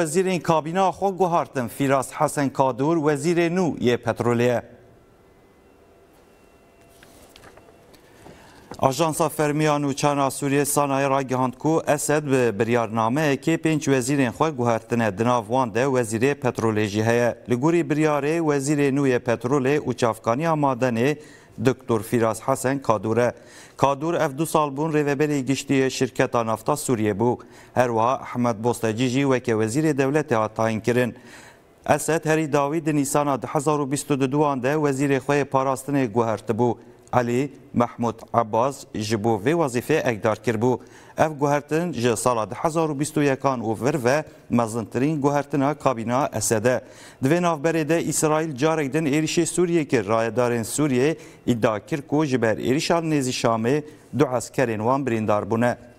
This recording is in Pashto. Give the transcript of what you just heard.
وەزیرین کابینا خۆ گوهارتن فیراس حەسەن کادور وەزیرێ نو یێ پەترۆلەیە. Ajansa Fermiyan û Çana Sûriye Sanayê ragihand ku Esed bi biryarnameyekê pênc wezîrên xwe guhertine di nav wan de wezîrê petrolê jî heye. Li gorî biryarê wezîrê nû yê petrolê û çavkaniya madenê دکتر فیراز حسن کادوره کادور اف دو سال بون بری گشتی شرکت نفتا سوریه بو هروها احمد بستجیجی جی وک وزیر دولت تاین کرن اسد هری داوید نیسان 2022 دوانده وزیر خواه پاراستن گوهرت بو علی محمود عباس ji bo vê wezîfê egdar kiribû ev guhertin ji sala 2021 û vir ve mezintirîn guhertina kabîna Esed'e di vê navberê de İsrail carek din êrişê Sûriyê kir rayedarên Sûriyê iddia kir ku ji ber êrişa nêzî Şamê du hezkerên wan birîndar bûne.